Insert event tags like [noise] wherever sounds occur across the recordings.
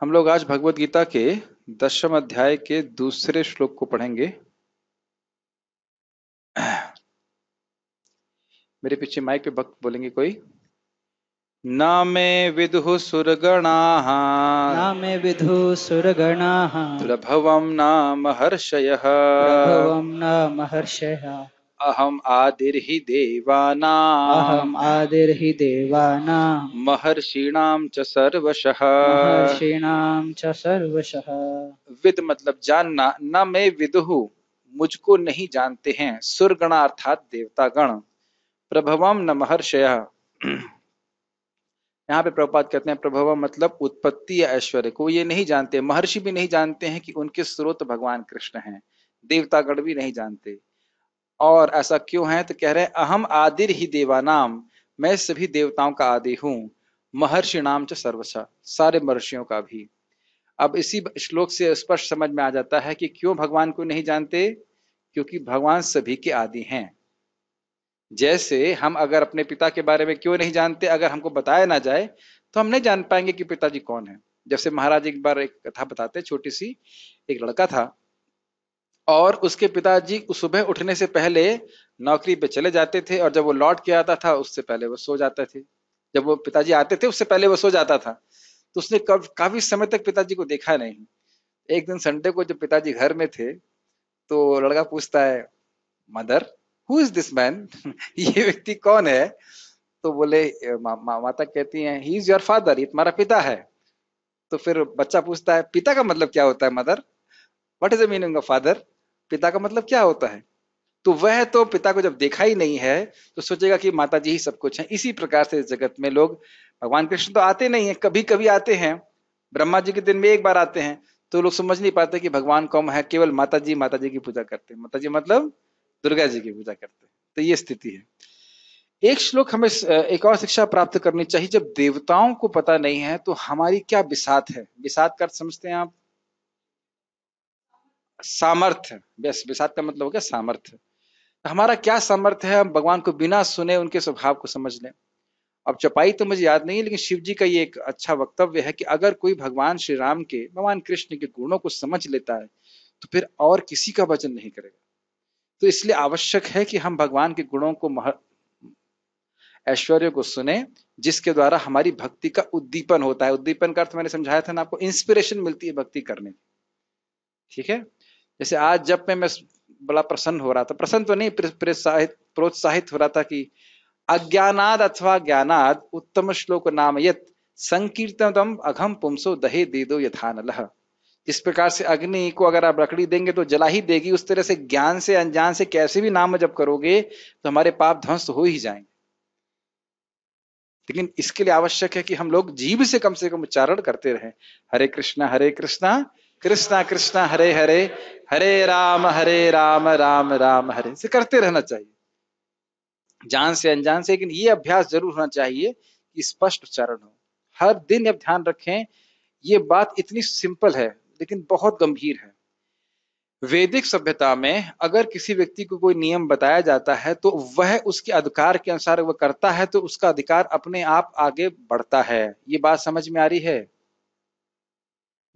हम लोग आज भगवत गीता के दशम अध्याय के दूसरे श्लोक को पढ़ेंगे मेरे पीछे माइक पे भक्त बोलेंगे कोई ना में विदुः सुरगणा ना में विदुः सुरगणा प्रभवं नाम हर्षय नाम हर्षय अहम आदिर्हि देवानाम् आदिर्हि देवानां महर्षिणाम च सर्वशः महर्षिणाम च सर्वशः विद मतलब जानना न मैं विदु मुझको नहीं जानते हैं सुरगण अर्थात देवता गण प्रभवम न महर्षय यहाँ पे प्रभुपाद कहते हैं प्रभव मतलब उत्पत्ति या ऐश्वर्य को ये नहीं जानते महर्षि भी नहीं जानते हैं कि उनके स्रोत भगवान कृष्ण हैं देवतागण भी नहीं जानते और ऐसा क्यों है तो कह रहे अहम आदिर ही देवानाम मैं सभी देवताओं का आदि हूँ महर्षि नाम च सर्वसा सारे महर्षियों का भी अब इसी श्लोक से स्पष्ट समझ में आ जाता है कि क्यों भगवान को नहीं जानते क्योंकि भगवान सभी के आदि हैं जैसे हम अगर अपने पिता के बारे में क्यों नहीं जानते अगर हमको बताया ना जाए तो हम नहीं जान पाएंगे कि पिताजी कौन है जैसे महाराज एक बार एक कथा बताते छोटी सी एक लड़का था और उसके पिताजी सुबह उठने से पहले नौकरी पे चले जाते थे और जब वो लौट के आता था उससे पहले वो सो जाते थे जब वो पिताजी आते थे उससे पहले वो सो जाता था तो उसने काफी समय तक पिताजी को देखा नहीं एक दिन संडे को जब पिताजी घर में थे तो लड़का पूछता है mother who is this man ये व्यक्ति कौन है तो बोले मा, मा, माता कहती हैं ही इज योर फादर ये तुम्हारा पिता है तो फिर बच्चा पूछता है पिता का मतलब क्या होता है mother what is the meaning of father पिता का मतलब क्या होता है तो वह तो पिता को जब देखा ही नहीं है तो सोचेगा कि माता जी ही सब कुछ है इसी प्रकार से इस जगत में लोग भगवान कृष्ण तो आते नहीं है कभी कभी आते हैं ब्रह्मा जी के दिन में एक बार आते हैं तो लोग समझ नहीं पाते कि भगवान कौन है केवल माता जी माता जी की पूजा करते हैं माता जी मतलब दुर्गा जी की पूजा करते हैं तो ये स्थिति है एक श्लोक हमें एक और शिक्षा प्राप्त करनी चाहिए जब देवताओं को पता नहीं है तो हमारी क्या विषात है बिसात कर समझते हैं आप सामर्थ्य बस विसात का मतलब हो गया सामर्थ्य तो हमारा क्या सामर्थ्य है हम भगवान को बिना सुने उनके स्वभाव को समझ लें अब चपाई तो मुझे याद नहीं है लेकिन शिव जी का ये एक अच्छा वक्तव्य है कि अगर कोई भगवान श्री राम के भगवान कृष्ण के गुणों को समझ लेता है तो फिर और किसी का वचन नहीं करेगा तो इसलिए आवश्यक है कि हम भगवान के गुणों को मह ऐश्वर्य को सुने जिसके द्वारा हमारी भक्ति का उद्दीपन होता है उद्दीपन का अर्थ मैंने समझाया था ना आपको इंस्पिरेशन मिलती है भक्ति करने की ठीक है जैसे आज जब मैं मैं बड़ा प्रसन्न हो रहा था प्रसन्न तो नहीं प्रोत्साहित प्रोत्साहित हो रहा था कि अज्ञानाद अथवा ज्ञानाद उत्तम श्लोक नाम यत संकीर्तनम अघम पुमसो दहे दे दो यथानल जिस प्रकार से अग्नि को अगर आप रकड़ी देंगे तो जला ही देगी उस तरह से ज्ञान से अनजान से कैसे भी नाम जब करोगे तो हमारे पाप ध्वंस हो ही जाएंगे लेकिन इसके लिए आवश्यक है कि हम लोग जीव से कम से कम उच्चारण करते रहे हरे कृष्णा हरे कृष्णा कृष्णा कृष्णा हरे हरे हरे राम हरे राम राम राम हरे से करते रहना चाहिए जान से अनजान से लेकिन ये अभ्यास जरूर होना चाहिए कि स्पष्ट उच्चारण हो हर दिन अब ध्यान रखें ये बात इतनी सिंपल है लेकिन बहुत गंभीर है वैदिक सभ्यता में अगर किसी व्यक्ति को कोई नियम बताया जाता है तो वह उसके अधिकार के अनुसार वह करता है तो उसका अधिकार अपने आप आगे बढ़ता है ये बात समझ में आ रही है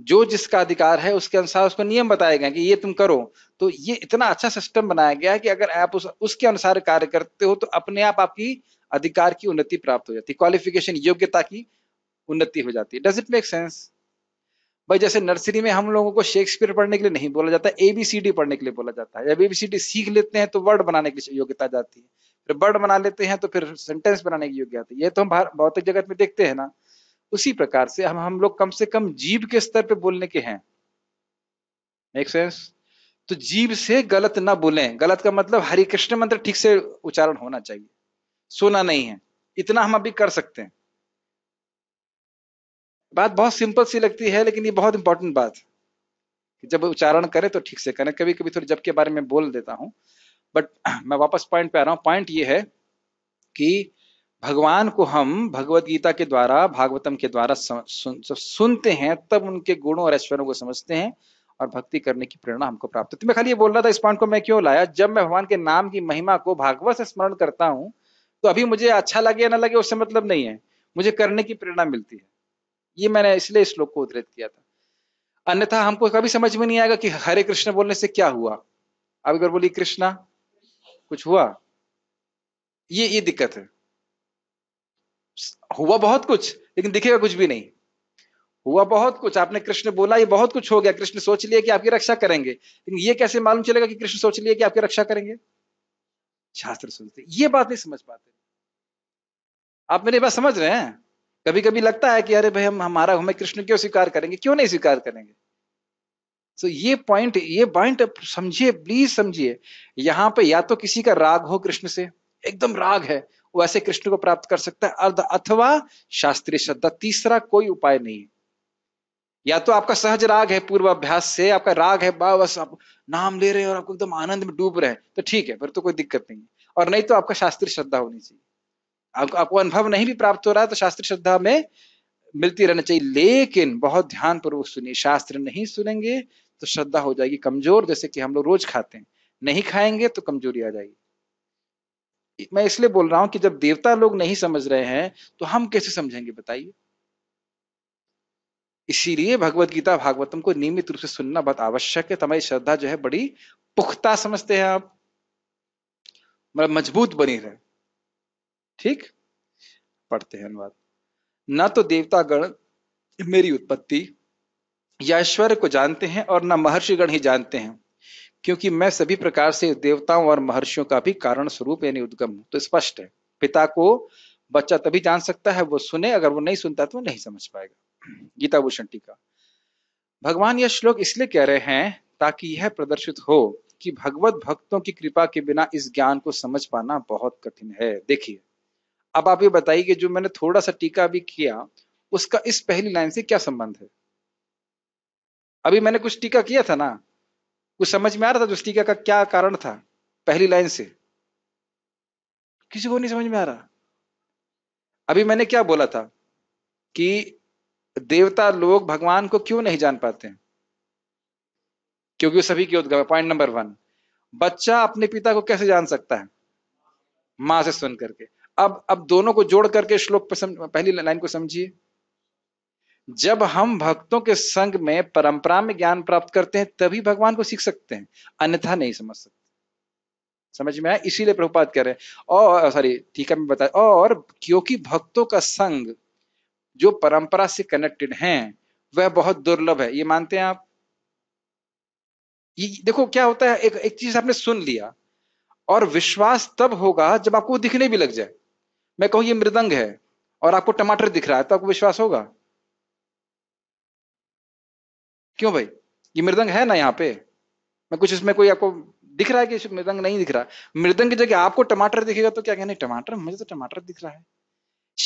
जो जिसका अधिकार है उसके अनुसार उसको नियम बताए गए कि ये तुम करो तो ये इतना अच्छा सिस्टम बनाया गया है कि अगर आप उस उसके अनुसार कार्य करते हो तो अपने आप आपकी अधिकार की उन्नति प्राप्त हो जाती है क्वालिफिकेशन योग्यता की उन्नति हो जाती है डज इट मेक सेंस भाई जैसे नर्सरी में हम लोगों को शेक्सपियर पढ़ने के लिए नहीं बोला जाता एबीसीडी पढ़ने के लिए बोला जाता है जब एबीसीडी सीख लेते हैं तो वर्ड बनाने की योग्यता जाती है फिर वर्ड बना लेते हैं तो फिर सेंटेंस बनाने की योग्यता आती है ये तो हम भौतिक जगत में देखते हैं ना उसी प्रकार से हम हम लोग कम से कम जीव के स्तर पे बोलने के हैं मेक सेंस तो जीव से गलत ना बोले गलत का मतलब हरि कृष्ण मंत्र ठीक से उच्चारण होना चाहिए सोना नहीं है इतना हम अभी कर सकते हैं बात बहुत सिंपल सी लगती है लेकिन ये बहुत इंपॉर्टेंट बात है कि जब उच्चारण करें तो ठीक से करें कभी कभी थोड़ी जब के बारे में बोल देता हूं बट [clears throat] मैं वापस पॉइंट पे आ रहा हूं पॉइंट ये है कि भगवान को हम भगवत गीता के द्वारा भागवतम के द्वारा सुन, सुनते हैं तब उनके गुणों और ऐश्वर्यों को समझते हैं और भक्ति करने की प्रेरणा हमको प्राप्त होती मैं खाली ये बोल रहा था इस पॉइंट को मैं क्यों लाया जब मैं भगवान के नाम की महिमा को भागवत से स्मरण करता हूँ तो अभी मुझे अच्छा लगे या ना लगे उससे मतलब नहीं है मुझे करने की प्रेरणा मिलती है ये मैंने इसलिए इस श्लोक को उद्धृत किया था अन्यथा हमको कभी समझ में नहीं आएगा कि हरे कृष्ण बोलने से क्या हुआ अब अगर बोली कृष्णा कुछ हुआ ये ये दिक्कत है हुआ बहुत कुछ लेकिन दिखेगा कुछ भी नहीं हुआ बहुत कुछ आपने कृष्ण बोला ये बहुत कुछ हो गया कृष्ण सोच लिए कि आपकी रक्षा करेंगे लेकिन ये कैसे मालूम चलेगा कि कृष्ण सोच लिया कि आपकी रक्षा करेंगे शास्त्र सुनते ये बात नहीं समझ पाते आप मेरी बात समझ रहे हैं कभी कभी लगता है कि अरे भाई हम हमारा हमें कृष्ण क्यों स्वीकार करेंगे क्यों नहीं स्वीकार करेंगे सो so, ये पॉइंट ये पॉइंट समझिए प्लीज समझिए यहाँ पे या तो किसी का राग हो कृष्ण से एकदम राग है वैसे कृष्ण को प्राप्त कर सकता है अर्ध अथवा शास्त्रीय श्रद्धा तीसरा कोई उपाय नहीं है या तो आपका सहज राग है पूर्वाभ्यास से आपका राग है बस आप नाम ले रहे हैं और आपको एकदम आनंद में डूब रहे हैं तो ठीक है फिर तो कोई दिक्कत नहीं है और नहीं तो आपका शास्त्रीय श्रद्धा होनी चाहिए आपको आपको अनुभव नहीं भी प्राप्त हो रहा है तो शास्त्रीय श्रद्धा में मिलती रहना चाहिए लेकिन बहुत ध्यान पूर्वक सुनिए शास्त्र नहीं सुनेंगे तो श्रद्धा हो जाएगी कमजोर जैसे कि हम लोग रोज खाते हैं नहीं खाएंगे तो कमजोरी आ जाएगी मैं इसलिए बोल रहा हूं कि जब देवता लोग नहीं समझ रहे हैं तो हम कैसे समझेंगे बताइए इसीलिए भगवत गीता भागवतम को नियमित रूप से सुनना बहुत आवश्यक है तुम्हारी श्रद्धा जो है बड़ी पुख्ता समझते हैं आप मतलब मजबूत बनी रहे ठीक पढ़ते हैं अनुवाद न तो देवता गण मेरी उत्पत्ति या ऐश्वर्य को जानते हैं और न महर्षिगण ही जानते हैं क्योंकि मैं सभी प्रकार से देवताओं और महर्षियों का भी कारण स्वरूप यानी उद्गम तो स्पष्ट है पिता को बच्चा तभी जान सकता है वो सुने अगर वो नहीं सुनता तो नहीं समझ पाएगा [clears throat] गीता भूषण टीका भगवान यह श्लोक इसलिए कह रहे हैं ताकि यह प्रदर्शित हो कि भगवत भक्तों की कृपा के बिना इस ज्ञान को समझ पाना बहुत कठिन है देखिए अब आप ये बताइए कि जो मैंने थोड़ा सा टीका भी किया उसका इस पहली लाइन से क्या संबंध है अभी मैंने कुछ टीका किया था ना कुछ समझ में आ रहा था दुष्टिका का क्या कारण था पहली लाइन से किसी को नहीं समझ में आ रहा अभी मैंने क्या बोला था कि देवता लोग भगवान को क्यों नहीं जान पाते क्योंकि वो सभी की उद्गव पॉइंट नंबर वन बच्चा अपने पिता को कैसे जान सकता है मां से सुन करके अब अब दोनों को जोड़ करके श्लोक पहली लाइन को समझिए जब हम भक्तों के संग में परंपरा में ज्ञान प्राप्त करते हैं तभी भगवान को सीख सकते हैं अन्यथा नहीं समझ सकते समझ में आया इसीलिए प्रभुपात कह रहे हैं और सॉरी ठीक है मैं बता और क्योंकि भक्तों का संग जो परंपरा से कनेक्टेड है वह बहुत दुर्लभ है ये मानते हैं आप ये देखो क्या होता है एक एक चीज आपने सुन लिया और विश्वास तब होगा जब आपको दिखने भी लग जाए मैं कहूं ये मृदंग है और आपको टमाटर दिख रहा है तो आपको विश्वास होगा क्यों भाई ये मृदंग है ना यहाँ पे मैं कुछ इसमें कोई आपको दिख रहा है कि मृदंग नहीं दिख रहा मृदंग की जगह आपको टमाटर दिखेगा तो क्या कहना टमाटर मुझे तो टमाटर दिख रहा है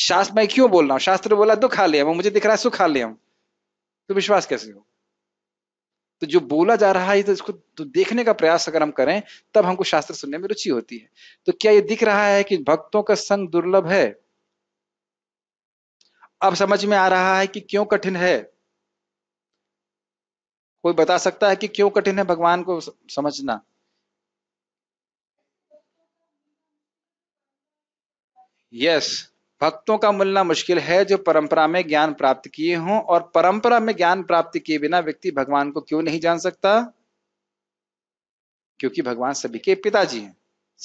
शास्त्र मैं क्यों बोल रहा हूँ शास्त्र बोला तो खा लिया मुझे दिख रहा है सुख खा लिया तो विश्वास कैसे हो तो जो बोला जा रहा है तो इसको तो देखने का प्रयास अगर हम करें तब हमको शास्त्र सुनने में रुचि होती है तो क्या ये दिख रहा है कि भक्तों का संग दुर्लभ है अब समझ में आ रहा है कि क्यों कठिन है कोई बता सकता है कि क्यों कठिन है भगवान को समझना यस yes, भक्तों का मिलना मुश्किल है जो परंपरा में ज्ञान प्राप्त किए हों और परंपरा में ज्ञान प्राप्त किए बिना व्यक्ति भगवान को क्यों नहीं जान सकता क्योंकि भगवान सभी के पिताजी हैं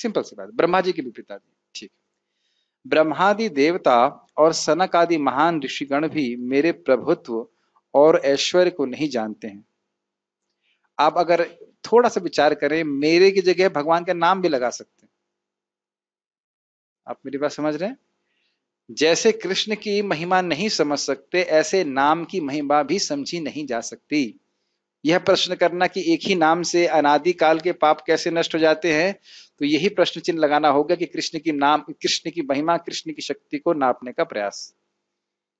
सिंपल सी बात ब्रह्मा जी के भी पिताजी ठीक ब्रह्मादि देवता और सनक आदि महान ऋषिगण भी मेरे प्रभुत्व और ऐश्वर्य को नहीं जानते हैं आप अगर थोड़ा सा विचार करें मेरे की जगह भगवान का नाम भी लगा सकते हैं आप मेरी बात समझ रहे हैं जैसे कृष्ण की महिमा नहीं समझ सकते ऐसे नाम की महिमा भी समझी नहीं जा सकती यह प्रश्न करना कि एक ही नाम से अनादि काल के पाप कैसे नष्ट हो जाते हैं तो यही प्रश्न चिन्ह लगाना होगा कि कृष्ण की नाम कृष्ण की महिमा कृष्ण की शक्ति को नापने का प्रयास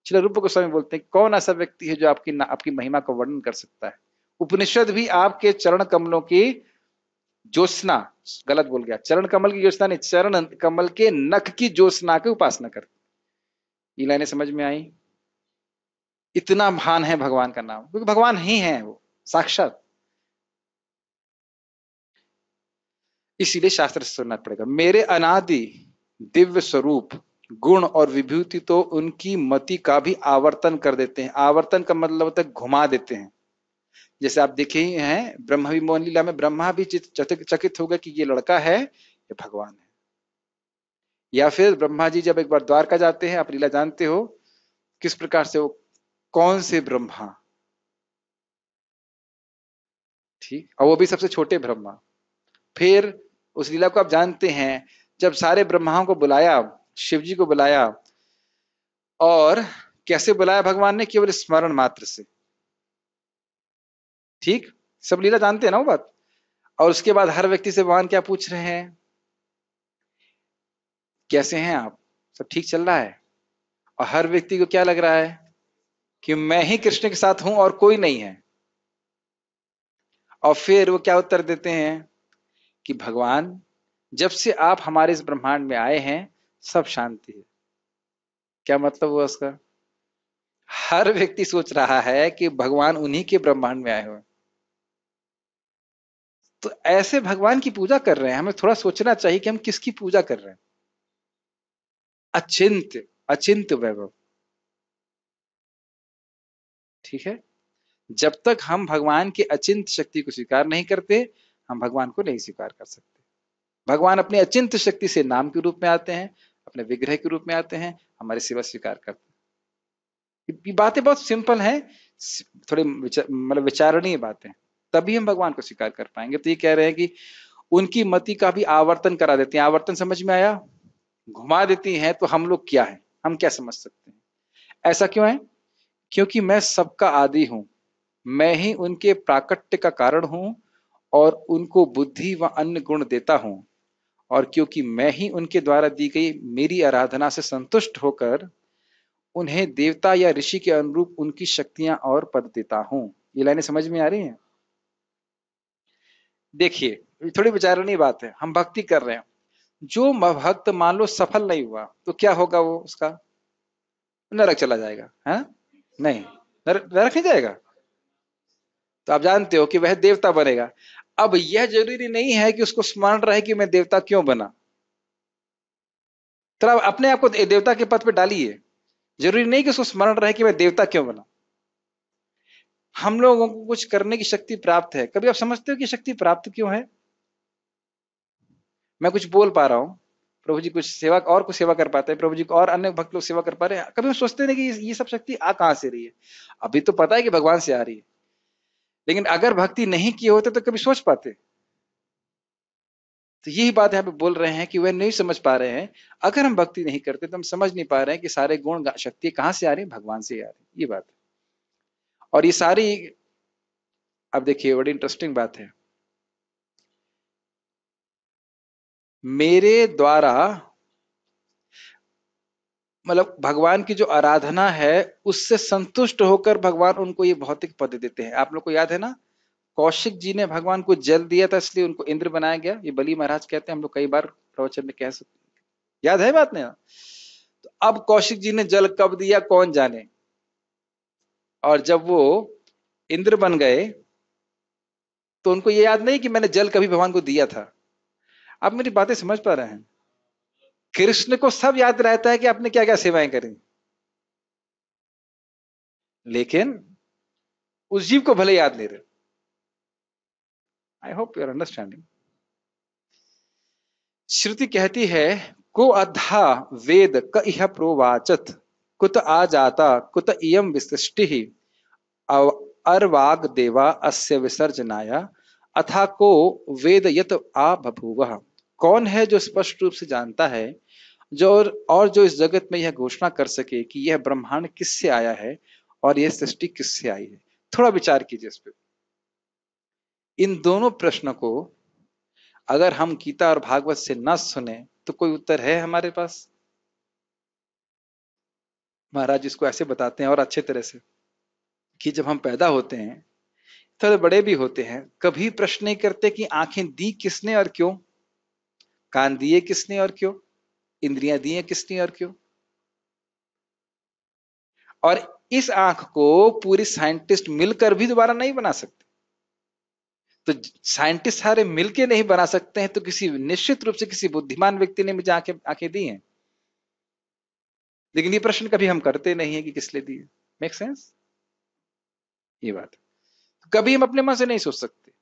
चलो रूप गोस्वामी बोलते हैं कौन ऐसा व्यक्ति है जो आपकी आपकी महिमा का वर्णन कर सकता है उपनिषद भी आपके चरण कमलों की ज्योत्ना गलत बोल गया चरण कमल की ज्योत्ना नहीं चरण कमल के नख की ज्योत्ना की उपासना कर ये लाइने समझ में आई इतना महान है भगवान का नाम क्योंकि भगवान ही है वो साक्षात इसीलिए शास्त्र सुनना पड़ेगा मेरे अनादि दिव्य स्वरूप गुण और विभूति तो उनकी मति का भी आवर्तन कर देते हैं आवर्तन का मतलब होता है घुमा देते हैं जैसे आप देखे ही हैं ब्रह्म भी मोहन लीला में ब्रह्मा भी चकित हो गया कि ये लड़का है ये भगवान है या फिर ब्रह्मा जी जब एक बार द्वारका जाते हैं आप लीला जानते हो किस प्रकार से वो कौन से ब्रह्मा ठीक और वो भी सबसे छोटे ब्रह्मा फिर उस लीला को आप जानते हैं जब सारे ब्रह्माओं को बुलाया शिव जी को बुलाया और कैसे बुलाया भगवान ने केवल स्मरण मात्र से ठीक सब लीला जानते हैं ना वो बात और उसके बाद हर व्यक्ति से भगवान क्या पूछ रहे हैं कैसे हैं आप सब ठीक चल रहा है और हर व्यक्ति को क्या लग रहा है कि मैं ही कृष्ण के साथ हूं और कोई नहीं है और फिर वो क्या उत्तर देते हैं कि भगवान जब से आप हमारे इस ब्रह्मांड में आए हैं सब शांति है क्या मतलब हुआ उसका हर व्यक्ति सोच रहा है कि भगवान उन्हीं के ब्रह्मांड में आए हुए तो ऐसे भगवान की पूजा कर रहे हैं हमें थोड़ा सोचना चाहिए कि हम किसकी पूजा कर रहे हैं अचिंत अचिंत वैभव ठीक है जब तक हम भगवान की अचिंत शक्ति को स्वीकार नहीं करते हम भगवान को नहीं स्वीकार कर सकते भगवान अपनी अचिंत शक्ति से नाम के रूप में आते हैं अपने विग्रह के रूप में आते हैं हमारी सेवा स्वीकार करते हैं बातें बहुत सिंपल हैं थोड़े मतलब विचारणीय बातें तभी हम भगवान को स्वीकार कर पाएंगे तो ये कह रहे हैं कि उनकी मति का भी आवर्तन करा देती हैं आवर्तन समझ में आया घुमा देती है तो हम लोग क्या है हम क्या समझ सकते हैं ऐसा क्यों है क्योंकि मैं सबका आदि हूं मैं ही उनके प्राकट्य का कारण हूं और उनको बुद्धि व अन्य गुण देता हूं और क्योंकि मैं ही उनके द्वारा दी गई मेरी आराधना से संतुष्ट होकर उन्हें देवता या ऋषि के अनुरूप उनकी शक्तियां और पद देता हूं ये लाइनें समझ में आ रही हैं देखिए थोड़ी विचारणीय बात है हम भक्ति कर रहे हैं जो भक्त मान लो सफल नहीं हुआ तो क्या होगा वो उसका नरक चला जाएगा है नहीं नर, नरक नहीं जाएगा तो आप जानते हो कि वह देवता बनेगा अब यह जरूरी नहीं है कि उसको स्मरण रहे कि मैं देवता क्यों बना तो आप अपने आप को देवता के पद पर डालिए जरूरी नहीं कि उसको स्मरण रहे कि मैं देवता क्यों बना हम लोगों को कुछ करने की शक्ति प्राप्त है कभी आप समझते हो कि शक्ति प्राप्त क्यों है मैं कुछ बोल पा रहा हूं प्रभु जी कुछ सेवा और कुछ सेवा कर पाते हैं प्रभु जी और अन्य भक्त लोग सेवा कर पा रहे हैं कभी हम सोचते नहीं कि ये सब शक्ति आ कहां से रही है अभी तो पता है कि भगवान से आ रही है लेकिन अगर भक्ति नहीं किए होते तो कभी सोच पाते तो यही बात यहाँ पे बोल रहे हैं कि वह नहीं समझ पा रहे हैं अगर हम भक्ति नहीं करते तो हम समझ नहीं पा रहे हैं कि सारे गुण शक्ति कहां से आ रही है भगवान से आ रही है ये बात है और ये सारी अब देखिए बड़ी इंटरेस्टिंग बात है मेरे द्वारा मतलब भगवान की जो आराधना है उससे संतुष्ट होकर भगवान उनको ये भौतिक पद देते हैं आप लोग को याद है ना कौशिक जी ने भगवान को जल दिया था इसलिए उनको इंद्र बनाया गया ये बली महाराज कहते हैं हम लोग कई बार प्रवचन में कह सकते याद है बात नहीं तो अब कौशिक जी ने जल कब दिया कौन जाने और जब वो इंद्र बन गए तो उनको ये याद नहीं कि मैंने जल कभी भगवान को दिया था आप मेरी बातें समझ पा रहे हैं कृष्ण को सब याद रहता है कि आपने क्या क्या सेवाएं करी लेकिन उस जीव को भले याद नहीं रहे आई होप यूर अंडरस्टैंडिंग श्रुति कहती है को अधा वेद क इह प्रोवाचत कुत आ जाता कुत इम विशिष्टि अर्वाग देवा अस्य विसर्जनाया अथा को वेद यत आ बभूव कौन है जो स्पष्ट रूप से जानता है जो और, और जो इस जगत में यह घोषणा कर सके कि यह ब्रह्मांड किससे आया है और यह सृष्टि किससे आई है थोड़ा विचार कीजिए इस पर इन दोनों प्रश्न को अगर हम गीता और भागवत से न सुने तो कोई उत्तर है हमारे पास महाराज इसको ऐसे बताते हैं और अच्छे तरह से कि जब हम पैदा होते हैं थोड़े बड़े भी होते हैं कभी प्रश्न नहीं करते कि आंखें दी किसने और क्यों कान दिए किसने और क्यों इंद्रियां दी किसने और क्यों और इस आंख को पूरी साइंटिस्ट मिलकर भी दोबारा नहीं बना सकते तो साइंटिस्ट सारे मिलके नहीं बना सकते हैं तो किसी निश्चित रूप से किसी बुद्धिमान व्यक्ति ने मुझे आंखें आंखें दी हैं लेकिन ये प्रश्न कभी हम करते नहीं है कि किस लिए दिए मेक सेंस ये बात तो कभी हम अपने मन से नहीं सोच सकते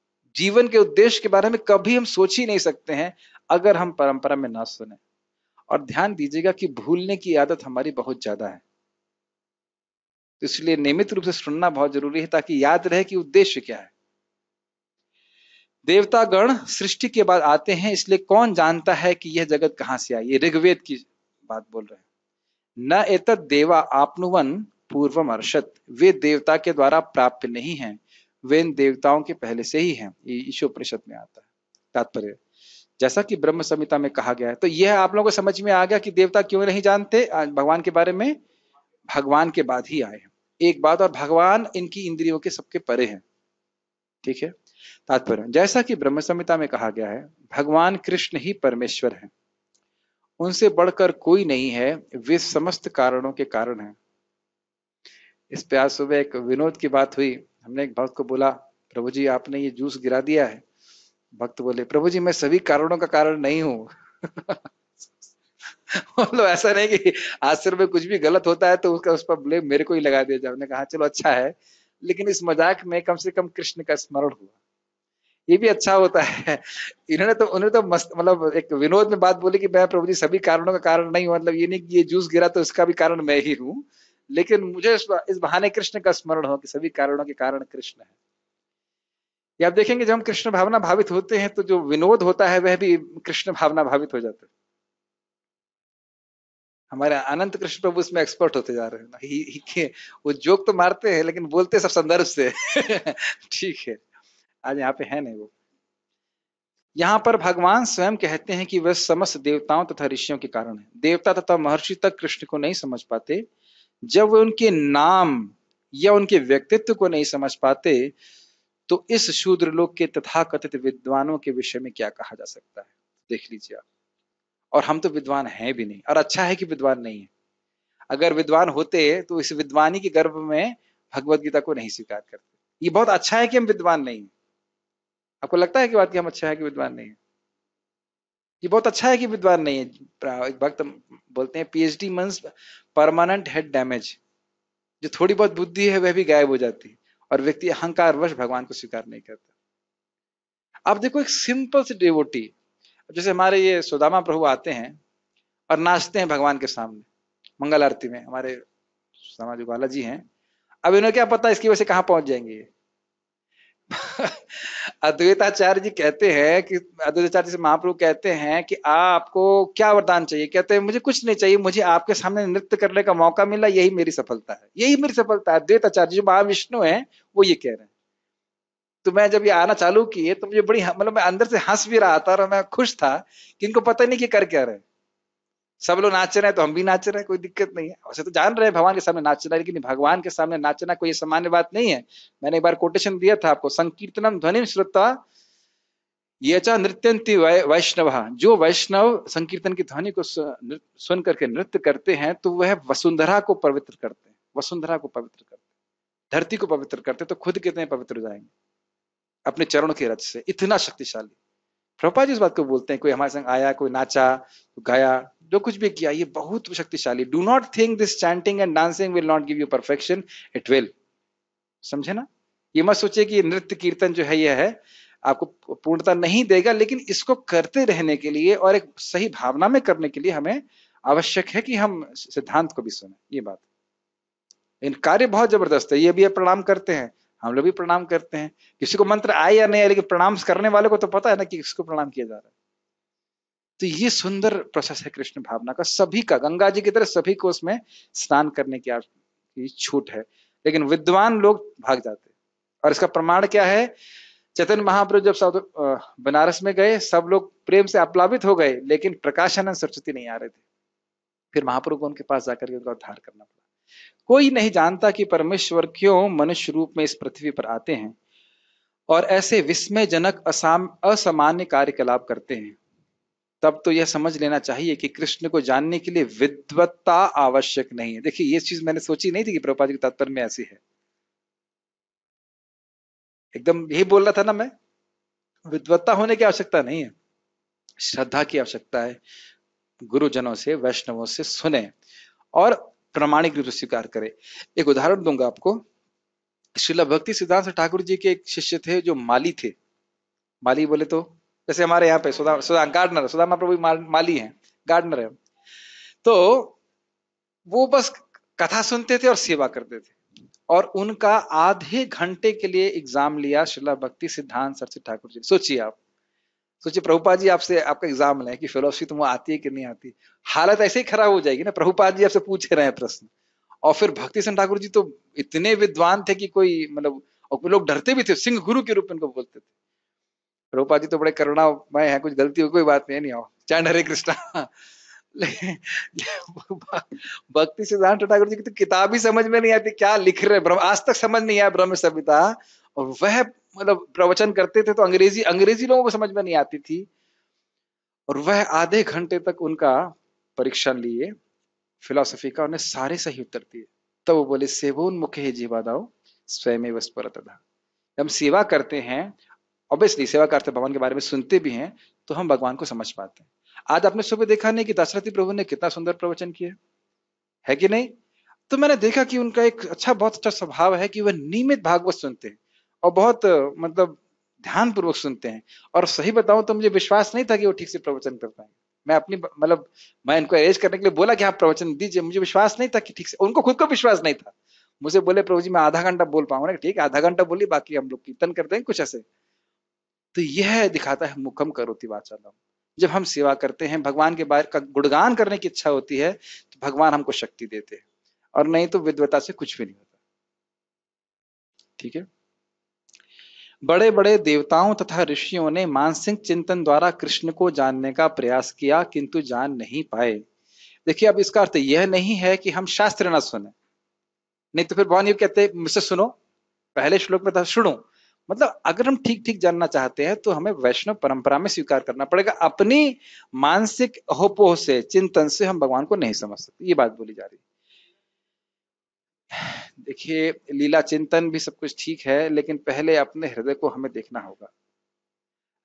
जीवन के उद्देश्य के बारे में कभी हम सोच ही नहीं सकते हैं अगर हम परंपरा में ना सुने और ध्यान दीजिएगा कि भूलने की आदत हमारी बहुत ज्यादा है तो इसलिए नियमित रूप से सुनना बहुत जरूरी है ताकि याद रहे कि उद्देश्य क्या है देवता गण सृष्टि के बाद आते हैं इसलिए कौन जानता है कि यह जगत कहां से आई ये ऋग्वेद की बात बोल रहे हैं न एतद देवा आपनुवन पूर्वम अर्षत वे देवता के द्वारा प्राप्त नहीं है वे इन देवताओं के पहले से ही हैं ईशोपनिषद में आता है तात्पर्य जैसा कि ब्रह्म संहिता में कहा गया है तो यह आप लोगों को समझ में आ गया कि देवता क्यों नहीं जानते भगवान के बारे में भगवान के बाद ही आए हैं एक बात और भगवान इनकी इंद्रियों के सबके परे हैं ठीक है तात्पर्य जैसा कि ब्रह्म संहिता में कहा गया है भगवान कृष्ण ही परमेश्वर हैं उनसे बढ़कर कोई नहीं है वे समस्त कारणों के कारण हैं इस पे आज सुबह एक विनोद की बात हुई हमने एक भक्त को बोला प्रभु जी आपने ये जूस गिरा दिया है भक्त बोले प्रभु जी मैं सभी कारणों का कारण नहीं हूँ [laughs] बोलो ऐसा नहीं कि आश्चर्य में कुछ भी गलत होता है तो उसका उस पर ब्लेम मेरे को ही लगा दिया जाए कहा चलो अच्छा है लेकिन इस मजाक में कम से कम कृष्ण का स्मरण हुआ ये भी अच्छा होता है इन्होंने तो उन्होंने तो मस्त मतलब एक विनोद में बात बोली कि मैं प्रभु जी सभी कारणों का कारण नहीं हूँ मतलब ये नहीं कि ये जूस गिरा तो इसका भी कारण मैं ही हूँ लेकिन मुझे इस बहाने कृष्ण का स्मरण हो कि सभी कारणों के कारण कृष्ण है आप देखेंगे जब हम कृष्ण भावना भावित होते हैं तो जो विनोद होता है वह भी कृष्ण भावना भावित हो जाता है हमारे अनंत कृष्ण प्रभु इसमें एक्सपर्ट होते जा रहे हैं ही, ही, वो जोक तो मारते हैं लेकिन बोलते सब संदर्भ से [laughs] ठीक है आज यहाँ पे है नहीं वो यहाँ पर भगवान स्वयं कहते हैं कि वह समस्त देवताओं तथा ऋषियों के कारण है देवता तथा महर्षि तक कृष्ण को नहीं समझ पाते जब वे उनके नाम या उनके व्यक्तित्व को नहीं समझ पाते तो इस शूद्र लोक के तथा कथित विद्वानों के विषय में क्या कहा जा सकता है देख लीजिए आप और हम तो विद्वान हैं भी नहीं और अच्छा है कि विद्वान नहीं है अगर विद्वान होते तो इस विद्वानी के गर्भ में भगवत गीता को नहीं स्वीकार करते ये बहुत अच्छा है कि हम विद्वान नहीं है आपको लगता है कि बात कि हम अच्छा है कि विद्वान नहीं है ये बहुत अच्छा है कि विद्वान नहीं है एक भक्त बोलते हैं PhD means permanent head damage जो थोड़ी बहुत बुद्धि है वह भी गायब हो जाती है और व्यक्ति अहंकार वश भगवान को स्वीकार नहीं करता आप देखो एक सिंपल सी डेवोटी जैसे हमारे ये सुदामा प्रभु आते हैं और नाचते हैं भगवान के सामने मंगल आरती में हमारे सुदामा जो बालाजी हैं अब इन्हें क्या पता इसकी वजह से कहाँ पहुंच जाएंगे ये अद्वैताचार्य जी कहते हैं कि अद्वैताचार्य से महाप्रभु कहते हैं कि आपको क्या वरदान चाहिए कहते हैं मुझे कुछ नहीं चाहिए मुझे आपके सामने नृत्य करने का मौका मिला यही मेरी सफलता है यही मेरी सफलता है अद्वैताचार्य जो महाविष्णु है वो ये कह रहे हैं तो मैं जब ये आना चालू किए तो मुझे बड़ी मतलब मैं अंदर से हंस भी रहा था और मैं खुश था कि इनको पता नहीं कि कर क्या रहे सब लोग नाच रहे हैं तो हम भी नाच रहे हैं कोई दिक्कत नहीं है वैसे तो जान रहे हैं भगवान के सामने नाचना लेकिन भगवान के सामने नाचना कोई सामान्य बात नहीं है मैंने एक बार कोटेशन दिया था आपको संकीर्तनम ध्वनि श्रोता ये चा नृत्यंती वैष्णव जो वैष्णव संकीर्तन की ध्वनि को सुन करके नृत्य करते हैं तो वह वसुंधरा को पवित्र करते हैं वसुंधरा को पवित्र करते हैं धरती को पवित्र करते तो खुद कितने पवित्र हो जाएंगे अपने चरणों के रथ से इतना शक्तिशाली प्रभुपा जी इस बात को बोलते हैं कोई हमारे संग आया कोई नाचा कोई गाया जो कुछ भी किया ये बहुत शक्तिशाली do not think this chanting and dancing will not give you perfection it will समझे ना ये मत सोचे कि नृत्य कीर्तन जो है यह है आपको पूर्णता नहीं देगा लेकिन इसको करते रहने के लिए और एक सही भावना में करने के लिए हमें आवश्यक है कि हम सिद्धांत को भी सुने ये बात इन कार्य बहुत जबरदस्त है ये भी प्रणाम करते हैं हम लोग भी प्रणाम करते हैं किसी को मंत्र आए या नहीं आए लेकिन प्रणाम करने वाले को तो पता है ना कि किसको प्रणाम किया जा रहा है तो ये सुंदर प्रोसेस है कृष्ण भावना का सभी का गंगा जी की तरह सभी को उसमें स्नान करने की, आपकी छूट है लेकिन विद्वान लोग भाग जाते और इसका प्रमाण क्या है चेतन महाप्रभु जब साउथ बनारस में गए सब लोग प्रेम से अपलावित हो गए लेकिन प्रकाशानंद सरस्वती नहीं आ रहे थे फिर महाप्रभु को उनके पास जाकर के उनका उद्धार करना पड़ा कोई नहीं जानता कि परमेश्वर क्यों मनुष्य रूप में इस पृथ्वी पर आते हैं और ऐसे विस्मयजनक असाम असामान्य कार्यकलाप करते हैं तब तो यह समझ लेना चाहिए कि कृष्ण को जानने के लिए विद्वत्ता आवश्यक नहीं है देखिए ये चीज मैंने सोची नहीं थी कि प्रभुपाद के तात्पर्य में ऐसी है एकदम यही बोल रहा था ना मैं विद्वत्ता होने की आवश्यकता नहीं है श्रद्धा की आवश्यकता है गुरुजनों से वैष्णवों से सुने और प्रमाणिक रूप से स्वीकार करें एक उदाहरण दूंगा आपको शिला भक्ति सिद्धांत ठाकुर जी के एक शिष्य थे जो माली थे माली बोले तो जैसे हमारे यहाँ पे सुदाम सुधा गार्डनर सुदामा प्रभु माली है गार्डनर है तो वो बस कथा सुनते थे और सेवा करते थे और उनका आधे घंटे के लिए एग्जाम लिया शिला भक्ति सिद्धांत सरसिद ठाकुर जी सोचिए आप सोचिए प्रभुपा जी आपसे आपका एग्जाम लें कि फिलोसफी तुम्हें आती है कि नहीं आती हालत ऐसे ही खराब हो जाएगी ना प्रभुपाद जी आपसे पूछ रहे हैं प्रश्न और फिर भक्ति सिंह ठाकुर जी तो इतने विद्वान थे कि कोई मतलब लोग डरते भी थे सिंह गुरु के रूप में उनको बोलते थे रूपा जी तो बड़े करुणा करुणामय है कुछ गलती हो कोई बात नहीं नहीं आओ चैंड हरे कृष्णा भक्ति सिद्धांत ठाकुर जी की तो किताब ही समझ में नहीं आती क्या लिख रहे ब्रह्म आज तक समझ नहीं आया ब्रह्म सभ्यता और वह मतलब प्रवचन करते थे तो अंग्रेजी अंग्रेजी लोगों को समझ में नहीं आती थी और वह आधे घंटे तक उनका परीक्षण लिए फिलोसफी का उन्हें सारे सही उत्तर दिए तब वो बोले सेवोन्मुख ही जीवादाओ स्वयं वस्परत हम सेवा करते हैं ऑब्वियसली सेवा करते भगवान के बारे में सुनते भी हैं तो हम भगवान को समझ पाते हैं आज आपने सुबह देखा नहीं कि दशरथी प्रभु ने कितना सुंदर प्रवचन किया है कि नहीं तो मैंने देखा कि उनका एक अच्छा बहुत अच्छा स्वभाव है कि वह नियमित भागवत सुनते हैं और बहुत मतलब ध्यान पूर्वक सुनते हैं और सही बताऊं तो मुझे विश्वास नहीं था कि वो ठीक से प्रवचन कर पाएंगे मैं अपनी मतलब मैं इनको अरेज करने के लिए बोला कि आप प्रवचन दीजिए मुझे विश्वास नहीं था कि ठीक से उनको खुद को विश्वास नहीं था मुझे बोले प्रभु जी मैं आधा घंटा बोल पाऊंगा ठीक है आधा घंटा बोली बाकी हम लोग कीर्तन करते हैं कुछ ऐसे तो यह दिखाता है मुखम करोति वाचालम जब हम सेवा करते हैं भगवान के बारे का गुणगान करने की इच्छा होती है तो भगवान हमको शक्ति देते हैं और नहीं तो विद्वता से कुछ भी नहीं होता ठीक है बड़े बड़े देवताओं तथा ऋषियों ने मानसिक चिंतन द्वारा कृष्ण को जानने का प्रयास किया किंतु जान नहीं पाए देखिए अब इसका अर्थ यह नहीं है कि हम शास्त्र ना सुने नहीं तो फिर भगवान ये कहते मुझसे सुनो पहले श्लोक में था सुनो मतलब अगर हम ठीक ठीक जानना चाहते हैं तो हमें वैष्णव परंपरा में स्वीकार करना पड़ेगा अपनी मानसिक होपोह से चिंतन से हम भगवान को नहीं समझ सकते ये बात बोली जा रही देखिए लीला चिंतन भी सब कुछ ठीक है लेकिन पहले अपने हृदय को हमें देखना होगा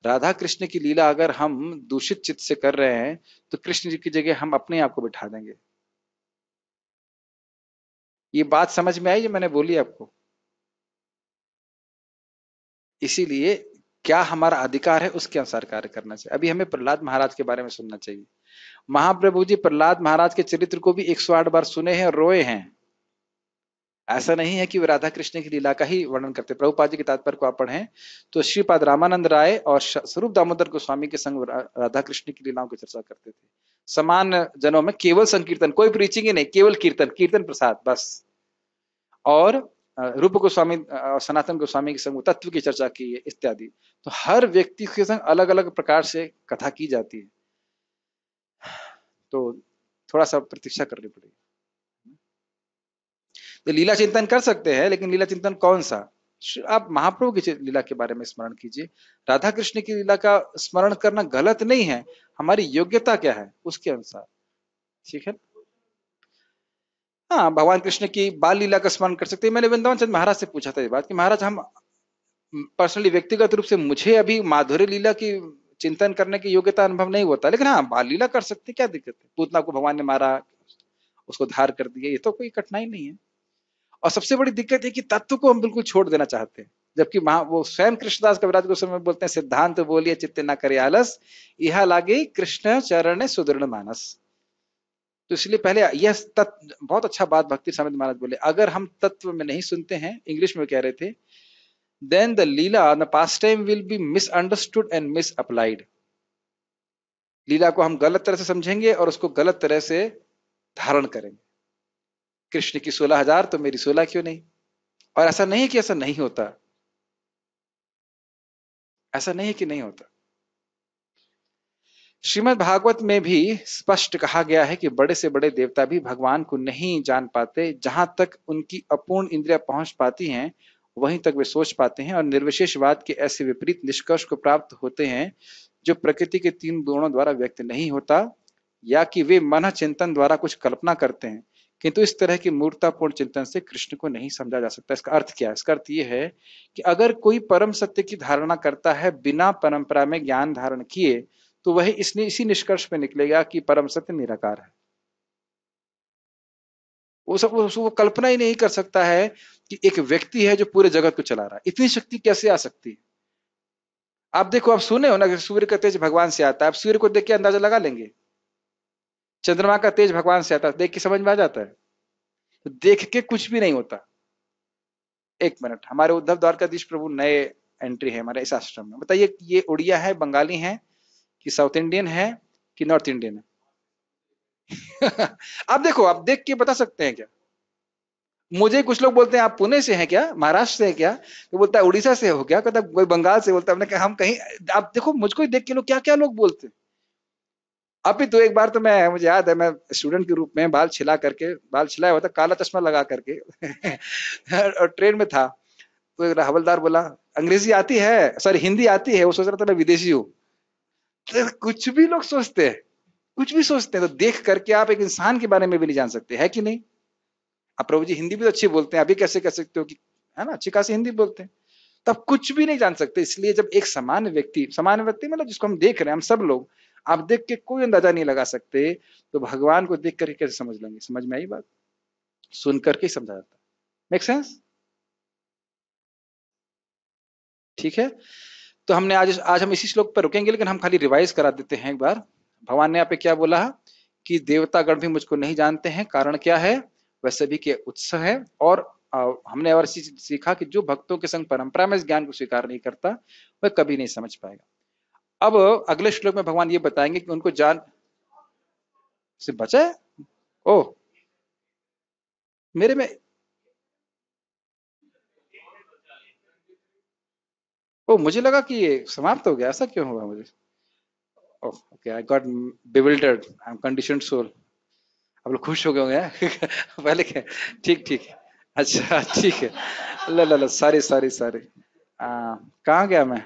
राधा कृष्ण की लीला अगर हम दूषित चित्त से कर रहे हैं तो कृष्ण जी की जगह हम अपने आप को बिठा देंगे ये बात समझ में आई जो मैंने बोली आपको इसीलिए क्या हमारा अधिकार है उसके अनुसार कार्य करना चाहिए अभी हमें प्रहलाद महाराज के बारे में सुनना चाहिए महाप्रभु जी प्रहलाद महाराज के चरित्र को भी आठ बार सुने हैं रोए हैं ऐसा नहीं है कि वे राधा कृष्ण की लीला का ही वर्णन करते प्रभुपाद जी के तात्पर्य को आप पढ़ें तो श्रीपाद रामानंद राय और स्वरूप दामोदर गोस्वामी के संग राधा कृष्ण की लीलाओं की चर्चा करते थे समान जनों में केवल संकीर्तन कोई प्रीचिंग ही नहीं केवल कीर्तन कीर्तन प्रसाद बस और रूप गोस्वामी और सनातन गोस्वामी के संग तत्व की चर्चा की है इत्यादि तो हर व्यक्ति के संग अलग अलग प्रकार से कथा की जाती है तो थोड़ा सा प्रतीक्षा करनी पड़ेगी तो लीला चिंतन कर सकते हैं लेकिन लीला चिंतन कौन सा आप महाप्रभु की लीला के बारे में स्मरण कीजिए राधा कृष्ण की लीला का स्मरण करना गलत नहीं है हमारी योग्यता क्या है उसके अनुसार ठीक है हाँ भगवान कृष्ण की बाल लीला का स्मरण कर सकते हैं मैंने वृंदावन चंद महाराज से पूछा था ये बात कि महाराज हम पर्सनली व्यक्तिगत रूप से मुझे अभी माधुर्य लीला की चिंतन करने की योग्यता अनुभव नहीं होता लेकिन हाँ बाल लीला कर सकते क्या दिक्कत है पूतना को भगवान ने मारा उसको धार कर दिया ये तो कोई कठिनाई नहीं है और सबसे बड़ी दिक्कत है कि तत्व को हम बिल्कुल छोड़ देना चाहते हैं जबकि महा वो स्वयं कृष्णदास कविराज गोस्वामी बोलते हैं सिद्धांत बोलिए चित्त ना करे आलस यह लागे कृष्ण चरण सुदृढ़ मानस तो इसलिए पहले यह तत्व बहुत अच्छा बात भक्ति सामित महाराज बोले अगर हम तत्व में नहीं सुनते हैं इंग्लिश में कह रहे थे then the lila the pastime will be misunderstood and misapplied lila को हम गलत तरह से समझेंगे और उसको गलत तरह से धारण करेंगे कृष्ण की सोलह हजार तो मेरी सोलह क्यों नहीं और ऐसा नहीं है कि ऐसा नहीं होता ऐसा नहीं है कि नहीं होता श्रीमद् भागवत में भी स्पष्ट कहा गया है कि बड़े से बड़े देवता भी भगवान को नहीं जान पाते जहां तक उनकी अपूर्ण इंद्रिया पहुंच पाती हैं वहीं तक वे सोच पाते हैं और निर्विशेषवाद के ऐसे विपरीत निष्कर्ष को प्राप्त होते हैं जो प्रकृति के तीन गुणों द्वारा व्यक्त नहीं होता या कि वे मन चिंतन द्वारा कुछ कल्पना करते हैं किंतु इस तरह की मूर्तापूर्ण चिंतन से कृष्ण को नहीं समझा जा सकता इसका अर्थ क्या है इसका अर्थ ये है कि अगर कोई परम सत्य की धारणा करता है बिना परंपरा में ज्ञान धारण किए तो वह इसने इसी निष्कर्ष पे निकलेगा कि परम सत्य निराकार है वो सब वो कल्पना ही नहीं कर सकता है कि एक व्यक्ति है जो पूरे जगत को चला रहा है इतनी शक्ति कैसे आ सकती है आप देखो आप सुने हो ना सूर्य का तेज भगवान से आता है आप सूर्य को देख के अंदाजा लगा लेंगे चंद्रमा का तेज भगवान से आता है देख के समझ में आ जाता है तो देख के कुछ भी नहीं होता एक मिनट हमारे उद्धव द्वारकाधीश प्रभु नए एंट्री है हमारे इस आश्रम में बताइए ये उड़िया है बंगाली है कि साउथ इंडियन है कि नॉर्थ इंडियन है [laughs] आप देखो आप देख के बता सकते हैं क्या मुझे कुछ लोग बोलते हैं आप पुणे से हैं क्या महाराष्ट्र से है क्या तो बोलता है उड़ीसा से हो क्या कहता कोई बंगाल से बोलता है हम कहीं आप देखो मुझको ही देख के लोग क्या क्या लोग बोलते हैं अभी तो एक बार तो मैं मुझे याद है मैं स्टूडेंट के रूप में बाल छिला करके बाल छिलाया हुआ था काला चश्मा लगा करके [laughs] और ट्रेन में था तो एक हवलदार बोला अंग्रेजी आती है सॉरी हिंदी आती है वो सोच रहा था मैं विदेशी हूँ तो कुछ भी लोग सोचते हैं कुछ भी सोचते हैं तो देख करके आप एक इंसान के बारे में भी नहीं जान सकते है कि नहीं आप प्रभु जी हिंदी भी तो अच्छी बोलते हैं अभी कैसे कह सकते हो कि है ना अच्छी खासी हिंदी बोलते हैं तो आप कुछ भी नहीं जान सकते इसलिए जब एक सामान्य व्यक्ति सामान्य व्यक्ति मतलब जिसको हम देख रहे हैं हम सब लोग आप देख के कोई अंदाजा नहीं लगा सकते तो भगवान को देख करके कैसे समझ लेंगे समझ में आई बात सुन करके ही समझा जाता है मेक सेंस ठीक है तो हमने आज आज हम इसी श्लोक पर रुकेंगे लेकिन हम खाली रिवाइज करा देते हैं एक बार भगवान ने यहाँ पे क्या बोला कि देवतागण भी मुझको नहीं जानते हैं कारण क्या है वह सभी के उत्सव है और हमने और सीखा कि जो भक्तों के संग परंपरा में इस ज्ञान को स्वीकार नहीं करता वह कभी नहीं समझ पाएगा अब अगले श्लोक में भगवान ये बताएंगे कि उनको जान से बचा है ओ मेरे में ओ मुझे लगा कि ये समाप्त हो गया ऐसा क्यों हुआ मुझे okay I got bewildered I am condition soul आप लोग खुश हो गए होंगे [laughs] पहले क्या ठीक ठीक अच्छा ठीक है ला ला ला सारी सारी सॉरी कहाँ गया मैं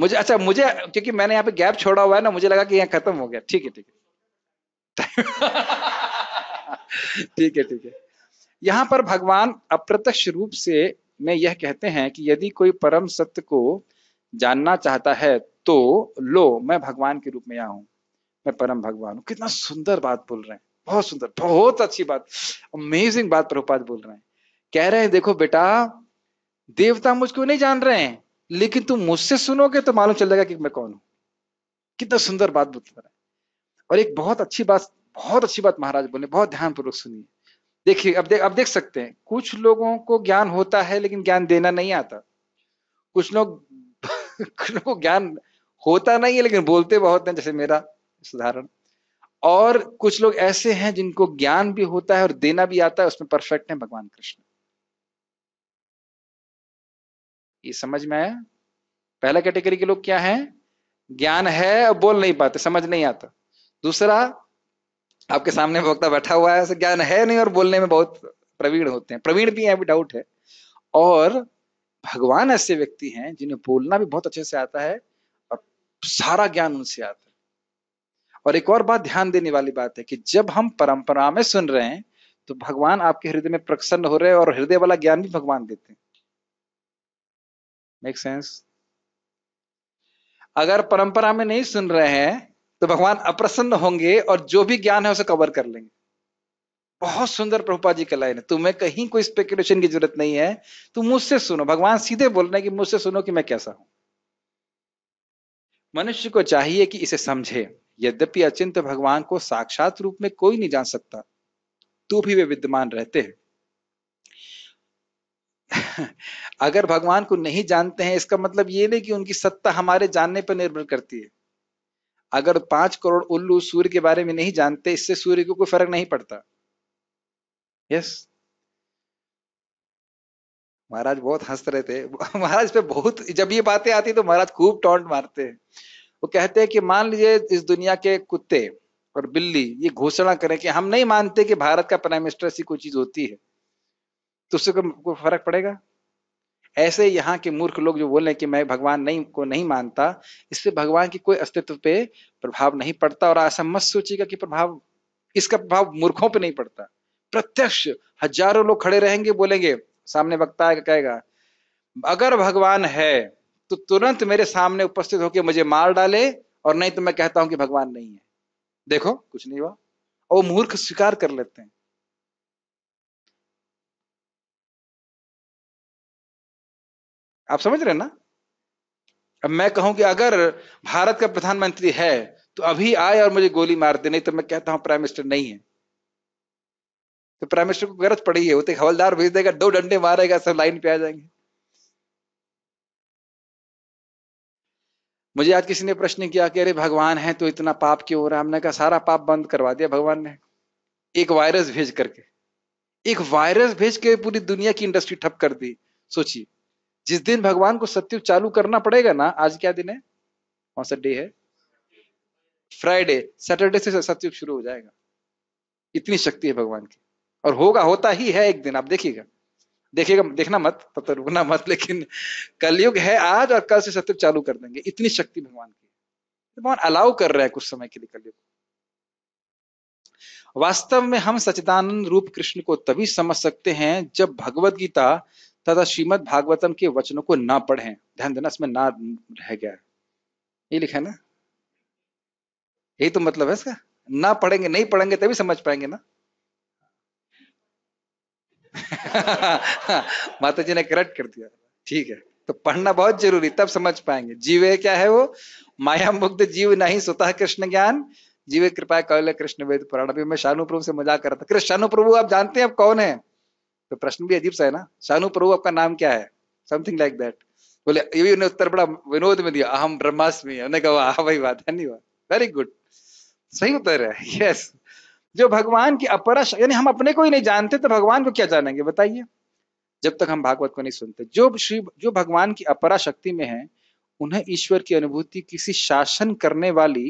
मुझे अच्छा मुझे क्योंकि मैंने यहाँ पे गैप छोड़ा हुआ है ना मुझे लगा कि यहाँ खत्म हो गया ठीक है ठीक है [laughs] ठीक है ठीक है यहाँ पर भगवान अप्रत्यक्ष रूप से में यह कहते हैं कि यदि कोई परम सत्य को जानना चाहता है तो लो मैं भगवान के रूप में आया हूं मैं परम भगवान हूँ कितना सुंदर बात बोल रहे हैं बहुत सुंदर बहुत अच्छी बात अमेजिंग बात प्रभुपाद बोल रहे हैं कह रहे हैं देखो बेटा देवता मुझको नहीं जान रहे हैं लेकिन तुम मुझसे सुनोगे तो मालूम चल जाएगा कि मैं कौन हूं कितना सुंदर बात बोल रहे हैं और एक बहुत अच्छी बात बहुत अच्छी बात महाराज बोले बहुत ध्यानपूर्वक सुनिए देखिए अब देख अब देख सकते हैं कुछ लोगों को ज्ञान होता है लेकिन ज्ञान देना नहीं आता कुछ लोग [laughs] कुछ लोगों को ज्ञान होता नहीं है लेकिन बोलते बहुत हैं जैसे मेरा उदाहरण और कुछ लोग ऐसे हैं जिनको ज्ञान भी होता है और देना भी आता है उसमें परफेक्ट है भगवान कृष्ण ये समझ में आया पहला कैटेगरी के लोग क्या हैं ज्ञान है और बोल नहीं पाते समझ नहीं आता दूसरा आपके सामने वक्ता बैठा हुआ है ज्ञान है नहीं और बोलने में बहुत प्रवीण होते हैं प्रवीण भी है अभी डाउट है और भगवान ऐसे व्यक्ति हैं जिन्हें बोलना भी बहुत अच्छे से आता है और सारा ज्ञान उनसे आता है और एक और बात ध्यान देने वाली बात है कि जब हम परंपरा में सुन रहे हैं तो भगवान आपके हृदय में प्रसन्न हो रहे हैं और हृदय वाला ज्ञान भी भगवान देते हैं मेक सेंस अगर परंपरा में नहीं सुन रहे हैं तो भगवान अप्रसन्न होंगे और जो भी ज्ञान है उसे कवर कर लेंगे बहुत सुंदर प्रभुपा जी का लाइन है तुम्हें कहीं कोई स्पेकुलेशन की जरूरत नहीं है तुम मुझसे सुनो भगवान सीधे बोल रहे हैं कि मुझसे सुनो कि मैं कैसा हूं मनुष्य को चाहिए कि इसे समझे यद्यपि अचिंत भगवान को साक्षात रूप में कोई नहीं जान सकता तू तो भी वे विद्यमान रहते हैं [laughs] अगर भगवान को नहीं जानते हैं इसका मतलब ये नहीं कि उनकी सत्ता हमारे जानने पर निर्भर करती है अगर पांच करोड़ उल्लू सूर्य के बारे में नहीं जानते इससे सूर्य को कोई फर्क नहीं पड़ता यस महाराज बहुत हंस रहे थे [laughs] महाराज पे बहुत जब ये बातें आती तो महाराज खूब टॉन्ट मारते वो कहते हैं कि मान लीजिए इस दुनिया के कुत्ते और बिल्ली ये घोषणा करें कि हम नहीं मानते कि भारत का प्राइम मिनिस्टर ऐसी कोई चीज होती है तो उससे कोई फर्क पड़ेगा ऐसे यहाँ के मूर्ख लोग जो बोल रहे कि मैं भगवान नहीं को नहीं मानता इससे भगवान की कोई अस्तित्व पे प्रभाव नहीं पड़ता और असमत सोचेगा कि प्रभाव इसका प्रभाव मूर्खों पे नहीं पड़ता प्रत्यक्ष हजारों लोग खड़े रहेंगे बोलेंगे सामने वक्ता आएगा कहेगा अगर भगवान है तो तुरंत मेरे सामने उपस्थित होकर मुझे मार डाले और नहीं तो मैं कहता हूं कि भगवान नहीं है देखो कुछ नहीं हुआ और मूर्ख स्वीकार कर लेते हैं आप समझ रहे हैं ना अब मैं कहूं कि अगर भारत का प्रधानमंत्री है तो अभी आए और मुझे गोली मार दे नहीं तो मैं कहता हूं प्राइम मिनिस्टर नहीं है तो प्राइम मिनिस्टर को गरज पड़ी है वो तो हवलदार भेज देगा दो डंडे मारेगा सब लाइन पे आ जाएंगे मुझे आज किसी ने प्रश्न किया कि अरे भगवान है तो इतना पाप क्यों हो रहा है हमने कहा सारा पाप बंद करवा दिया भगवान ने एक वायरस भेज करके एक वायरस भेज के पूरी दुनिया की इंडस्ट्री ठप कर दी सोचिए जिस दिन भगवान को सत्युग चालू करना पड़ेगा ना आज क्या दिन है कौन सा डे है फ्राइडे सैटरडे से सत्युग शुरू हो जाएगा इतनी शक्ति है भगवान की और होगा होता ही है एक दिन आप देखिएगा देखिएगा देखना मत तब तो रुकना मत [laughs] लेकिन कलयुग है आज और कल से सत्युग चालू कर देंगे इतनी शक्ति भगवान की भगवान अलाउ कर रहा है कुछ समय के लिए कलयुग वास्तव में हम सचिदानंद रूप कृष्ण को तभी समझ सकते हैं जब भगवत गीता तथा श्रीमद भागवतम के वचनों को ना पढ़े ध्यान देना इसमें ना रह गया ये लिखा है ना यही तो मतलब है इसका ना पढ़ेंगे नहीं पढ़ेंगे तभी समझ पाएंगे ना [laughs] माता जी ने करेक्ट कर दिया ठीक है तो पढ़ना बहुत जरूरी तब समझ पाएंगे जीवे क्या है वो माया मुक्त जीव नहीं स्वतः कृष्ण ज्ञान जीवे कृपा कहले कृष्ण वेद पुराण अभी मैं शानु प्रभु से मजाक कर रहा था कृष्ण शानु प्रभु आप जानते हैं आप कौन है तो प्रश्न भी अजीब सा है ना शानु प्रभु आपका नाम क्या है समथिंग लाइक दैट बोले ये भी उन्हें उत्तर बड़ा विनोद में दिया अहम ब्रह्मास्मी हमने कहा वाह भाई बात है नहीं वेरी गुड सही उत्तर है यस yes. जो भगवान की अपरश यानी हम अपने को ही नहीं जानते तो भगवान को क्या जानेंगे बताइए जब तक हम भागवत को नहीं सुनते जो श्री जो भगवान की अपरा शक्ति में है उन्हें ईश्वर की अनुभूति किसी शासन करने वाली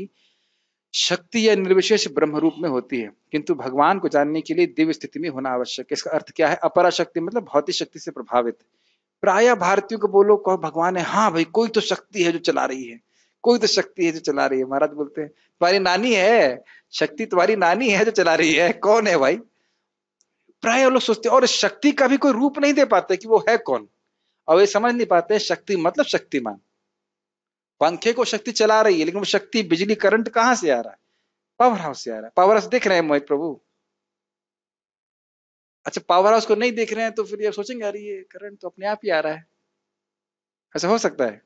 शक्ति या निर्विशेष ब्रह्म रूप में होती है किंतु भगवान को जानने के लिए दिव्य स्थिति में होना आवश्यक है इसका अर्थ क्या है अपराशक्ति मतलब भौतिक शक्ति से प्रभावित प्राय भारतीयों को बोलो कहो भगवान है हाँ भाई कोई तो शक्ति है जो चला रही है कोई तो शक्ति है जो चला रही है महाराज बोलते हैं तुम्हारी नानी है शक्ति तुम्हारी नानी है जो चला रही है कौन है भाई प्राय लोग सोचते और शक्ति का भी कोई रूप नहीं दे पाते कि वो है कौन और ये समझ नहीं पाते शक्ति मतलब शक्तिमान पंखे को शक्ति चला रही है लेकिन वो शक्ति बिजली करंट कहां से आ रहा है पावर हाउस से आ रहा है पावर हाउस देख रहे हैं मोहित प्रभु अच्छा पावर हाउस को नहीं देख रहे हैं तो फिर ये सोचेंगे अरे ये करंट तो अपने आप ही आ रहा है ऐसा हो सकता है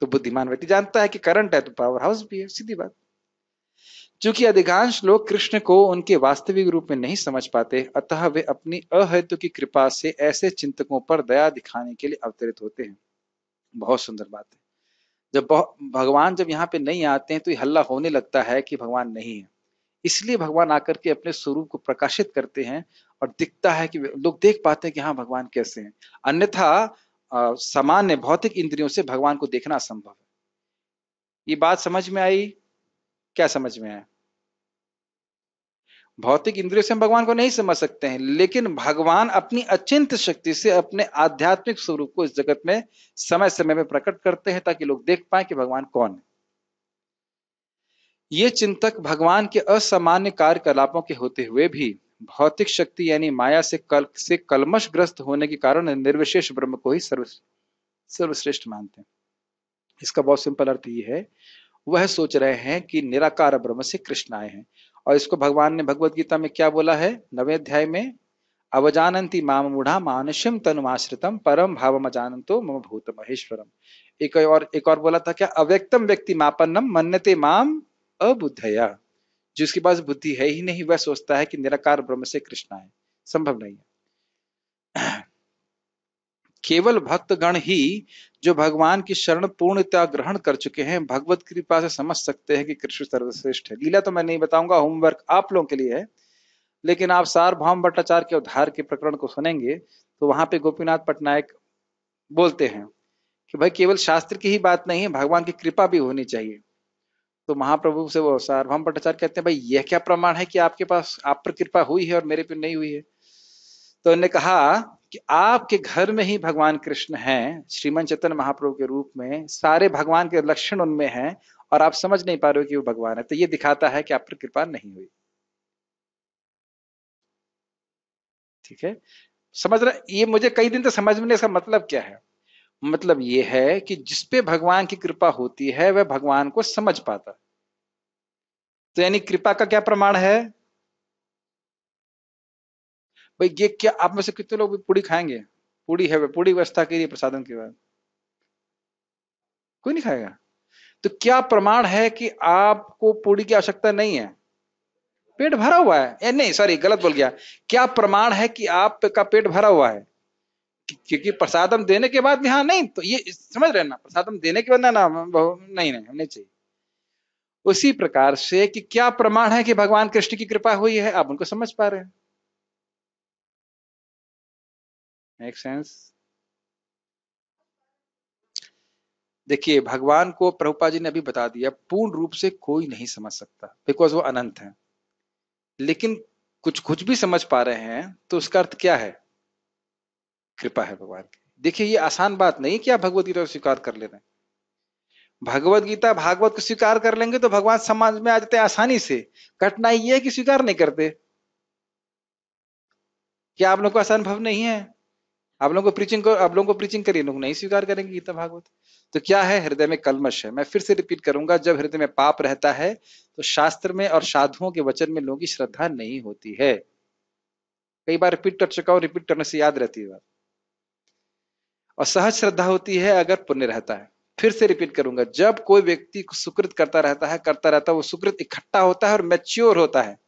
तो बुद्धिमान व्यक्ति जानता है कि करंट है तो पावर हाउस भी है सीधी बात क्योंकि अधिकांश लोग कृष्ण को उनके वास्तविक रूप में नहीं समझ पाते अतः वे अपनी अहेतु की कृपा से ऐसे चिंतकों पर दया दिखाने के लिए अवतरित होते हैं बहुत सुंदर बात है जब भगवान जब यहाँ पे नहीं आते हैं तो ये हल्ला होने लगता है कि भगवान नहीं है इसलिए भगवान आकर के अपने स्वरूप को प्रकाशित करते हैं और दिखता है कि लोग देख पाते हैं कि हाँ भगवान कैसे हैं अन्यथा सामान्य भौतिक इंद्रियों से भगवान को देखना असंभव है ये बात समझ में आई क्या समझ में आया भौतिक इंद्रियों से हम भगवान को नहीं समझ सकते हैं लेकिन भगवान अपनी अचिंत शक्ति से अपने आध्यात्मिक स्वरूप को इस जगत में समय समय में प्रकट करते हैं ताकि लोग देख पाए कि भगवान कौन है ये चिंतक भगवान के असामान्य कार्यकलापों के होते हुए भी भौतिक शक्ति यानी माया से कल से कलमश ग्रस्त होने के कारण निर्विशेष ब्रह्म को ही सर्व सर्वश्रेष्ठ मानते हैं इसका बहुत सिंपल अर्थ ये है वह सोच रहे हैं कि निराकार ब्रह्म से कृष्ण आए हैं और इसको भगवान ने भगवत गीता में क्या बोला है नवे अध्याय में अवजानंती माम मूढ़ा मानुष्यम तनुमाश्रितम परम भाव अजानंतो मम भूत महेश्वरम एक और एक और बोला था क्या अव्यक्तम व्यक्ति मापन्नम मन्यते माम अबुद्धया जिसके पास बुद्धि है ही नहीं वह सोचता है कि निराकार ब्रह्म से कृष्णा है संभव नहीं है केवल भक्तगण ही जो भगवान की शरण पूर्णता ग्रहण कर चुके हैं भगवत कृपा से समझ सकते हैं कि कृष्ण सर्वश्रेष्ठ है लीला तो मैं नहीं बताऊंगा होमवर्क आप लोगों के लिए है लेकिन आप सार्वभौम भट्टाचार्य के उद्धार के प्रकरण को सुनेंगे तो वहां पे गोपीनाथ पटनायक बोलते हैं कि भाई केवल शास्त्र की ही बात नहीं है भगवान की कृपा भी होनी चाहिए तो महाप्रभु से वो सार्वभौम भट्टाचार्य कहते हैं भाई यह क्या प्रमाण है कि आपके पास आप पर कृपा हुई है और मेरे पे नहीं हुई है तो उन्होंने कहा कि आपके घर में ही भगवान कृष्ण हैं श्रीमन चेतन महाप्रभु के रूप में सारे भगवान के लक्षण उनमें हैं और आप समझ नहीं पा रहे हो कि वो भगवान है तो ये दिखाता है कि आप पर कृपा नहीं हुई ठीक है समझ रहा ये मुझे कई दिन तो समझ में इसका मतलब क्या है मतलब ये है कि जिसपे भगवान की कृपा होती है वह भगवान को समझ पाता तो यानी कृपा का क्या प्रमाण है भाई ये क्या आप में से कितने लोग भी पूड़ी खाएंगे पूड़ी है पूड़ी व्यवस्था के लिए प्रसादन के बाद कोई नहीं खाएगा तो क्या प्रमाण है कि आपको पूड़ी की आवश्यकता नहीं है पेट भरा हुआ है या नहीं सॉरी गलत बोल गया क्या प्रमाण है कि आपका पेट भरा हुआ है क्योंकि प्रसादम देने के बाद यहां नहीं तो ये समझ रहे ना प्रसादम देने के बाद ना ना नहीं नहीं नहीं चाहिए उसी प्रकार से कि क्या प्रमाण है कि भगवान कृष्ण की कृपा हुई है आप उनको समझ पा रहे हैं मेक सेंस देखिए भगवान को प्रभुपा जी ने अभी बता दिया पूर्ण रूप से कोई नहीं समझ सकता बिकॉज वो अनंत है लेकिन कुछ कुछ भी समझ पा रहे हैं तो उसका अर्थ क्या है कृपा है भगवान की देखिए ये आसान बात नहीं कि आप भगवदगीता को स्वीकार कर ले रहे हैं भगवदगीता भागवत को स्वीकार कर लेंगे तो भगवान समाज में आ जाते आसानी से कठिनाई ये है कि स्वीकार नहीं करते क्या आप लोग को आसान भव नहीं है आप लोगों को प्रीचिंग कर आप लोगों को प्रीचिंग करिए लोग नहीं स्वीकार करेंगे गीता भागवत तो क्या है हृदय में कलमश है मैं फिर से रिपीट करूंगा जब हृदय में पाप रहता है तो शास्त्र में और साधुओं के वचन में लोगों की श्रद्धा नहीं होती है कई बार रिपीट कर चुका हूं रिपीट करने से याद रहती है और सहज श्रद्धा होती है अगर पुण्य रहता है फिर से रिपीट करूंगा जब कोई व्यक्ति सुकृत करता रहता है करता रहता है वो सुकृत इकट्ठा होता है और मेच्योर होता है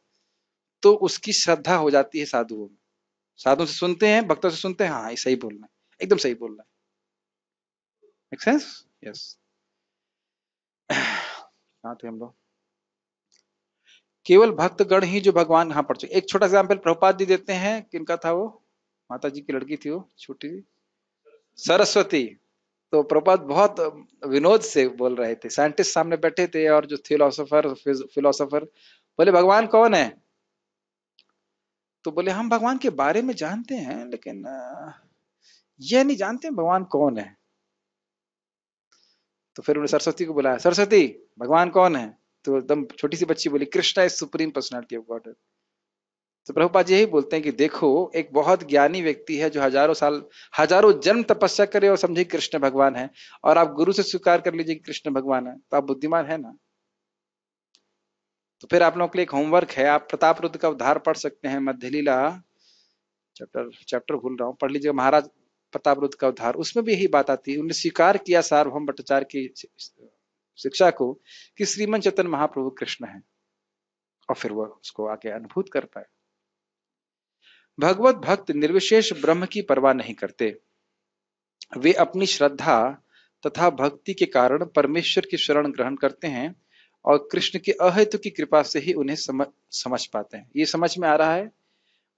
तो उसकी श्रद्धा हो जाती है साधुओं में साधु से सुनते हैं भक्तों से सुनते हैं हाँ ये सही बोलना है एकदम सही बोलना है मेक सेंस यस कहाँ थे हम लोग केवल भक्तगण ही जो भगवान यहाँ पर एक छोटा एग्जाम्पल प्रभुपाद जी देते हैं किनका था वो माता जी की लड़की थी वो छोटी सरस्वती तो प्रभुपाद बहुत विनोद से बोल रहे थे साइंटिस्ट सामने बैठे थे और जो थियोलॉसफर फिलोसफर बोले भगवान कौन है तो बोले हम भगवान के बारे में जानते हैं लेकिन यह नहीं जानते भगवान कौन है तो फिर उन्होंने सरस्वती को बुलाया सरस्वती भगवान कौन है तो एकदम छोटी सी बच्ची बोली Krishna is supreme personality of God तो प्रभुपाद यही बोलते हैं कि देखो एक बहुत ज्ञानी व्यक्ति है जो हजारों साल हजारों जन्म तपस्या करे और समझे कृष्ण भगवान है और आप गुरु से स्वीकार कर लीजिए कृष्ण भगवान है तो आप बुद्धिमान है ना तो फिर आप लोगों के लिए एक होमवर्क है आप प्रताप रुद्र का उद्धार पढ़ सकते हैं मध्य लीला चैप्टर चैप्टर भूल रहा हूँ पढ़ लीजिए महाराज प्रताप रुद्र का उद्धार उसमें भी यही बात आती है उन्होंने स्वीकार किया सार्वभम भट्टाचार्य की शिक्षा को कि श्रीमन चेतन महाप्रभु कृष्ण है और फिर वह उसको आगे अनुभूत कर पाए भगवत भक्त निर्विशेष ब्रह्म की परवाह नहीं करते वे अपनी श्रद्धा तथा भक्ति के कारण परमेश्वर की शरण ग्रहण करते हैं और कृष्ण के अहेतु की कृपा से ही उन्हें समझ समझ पाते हैं ये समझ में आ रहा है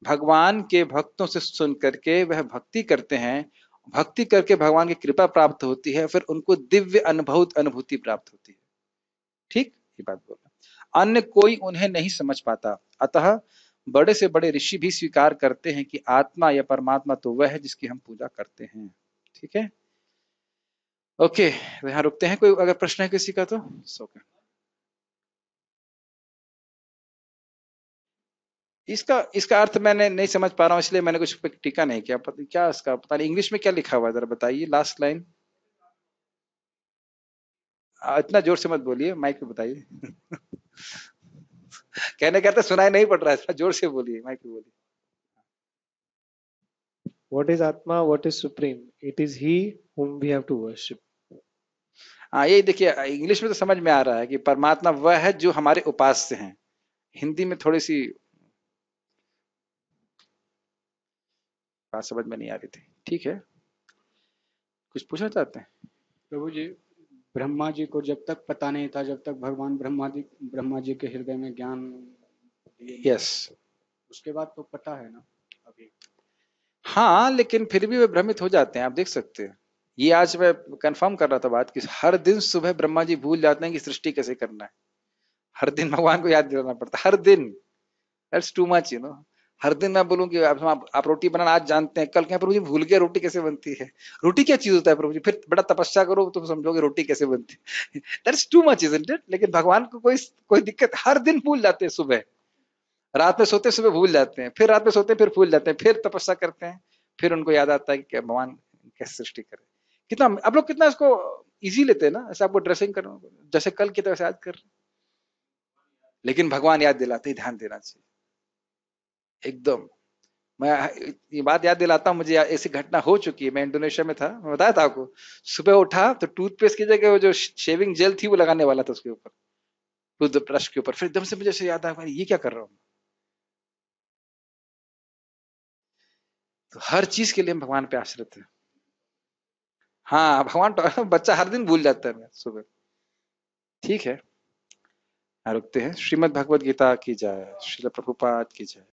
भगवान के भक्तों से सुन करके वह भक्ति करते हैं भक्ति करके भगवान की कृपा प्राप्त होती है फिर उनको दिव्य अनुभूत अनुभूति प्राप्त होती है ठीक ये बात बोल रहा अन्य कोई उन्हें नहीं समझ पाता अतः बड़े से बड़े ऋषि भी स्वीकार करते हैं कि आत्मा या परमात्मा तो वह है जिसकी हम पूजा करते हैं ठीक है ओके तो यहाँ रुकते हैं कोई अगर प्रश्न है किसी का तो सोके इसका इसका अर्थ मैंने नहीं समझ पा रहा हूँ इसलिए मैंने कुछ टीका नहीं किया पता क्या इसका पता नहीं इंग्लिश में क्या लिखा हुआ है जरा बताइए लास्ट लाइन इतना जोर से मत बोलिए माइक पे बताइए [laughs] कहने कहते सुनाई नहीं पड़ रहा है इतना जोर से बोलिए माइक पे बोलिए what is atma what is supreme it is he whom we have to worship हाँ यही देखिए इंग्लिश में तो समझ में आ रहा है कि परमात्मा वह है जो हमारे उपास्य हैं हिंदी में थोड़ी सी बात समझ में नहीं आ रही थी ठीक है कुछ पूछना चाहते हैं प्रभु जी ब्रह्मा जी को जब तक पता नहीं था जब तक भगवान ब्रह्मा जी ब्रह्मा जी के हृदय में ज्ञान यस उसके बाद तो पता है ना अभी हाँ लेकिन फिर भी वे भ्रमित हो जाते हैं आप देख सकते हैं ये आज मैं कंफर्म कर रहा था बात कि हर दिन सुबह ब्रह्मा जी भूल जाते हैं कि सृष्टि कैसे करना है हर दिन भगवान को याद दिलाना पड़ता है हर दिन that's too much you know हर दिन मैं बोलूँ कि आप, आप, आप रोटी बनाना आज जानते हैं कल क्या प्रभु जी भूल गया रोटी कैसे बनती है रोटी क्या चीज होता है प्रभु जी फिर बड़ा तपस्या करो तो समझोगे रोटी कैसे बनती है टू मच इज इट लेकिन भगवान को कोई कोई दिक्कत हर दिन भूल जाते हैं सुबह रात में सोते सुबह भूल जाते हैं फिर रात में सोते हैं फिर भूल जाते हैं फिर तपस्या करते हैं फिर उनको याद आता है कि भगवान कैसे सृष्टि करे कितना आप लोग कितना इसको इजी लेते हैं ना ऐसे आपको ड्रेसिंग करना जैसे कल की तरह से याद कर लेकिन भगवान याद दिलाते ही ध्यान देना चाहिए एकदम मैं ये बात याद दिलाता हूँ मुझे ऐसी घटना हो चुकी है मैं इंडोनेशिया में था मैं बताया था आपको सुबह उठा तो टूथपेस्ट की जगह वो जो शेविंग जेल थी वो लगाने वाला था उसके ऊपर टूथब्रश के ऊपर फिर एकदम से मुझे ऐसे याद आया ये क्या कर रहा हूँ तो हर चीज के लिए हम भगवान पे आश्रित है हाँ भगवान तो, [laughs] बच्चा हर दिन भूल जाता है सुबह ठीक है रुकते हैं श्रीमद भगवत गीता की जाए श्रील प्रभुपाद की जाए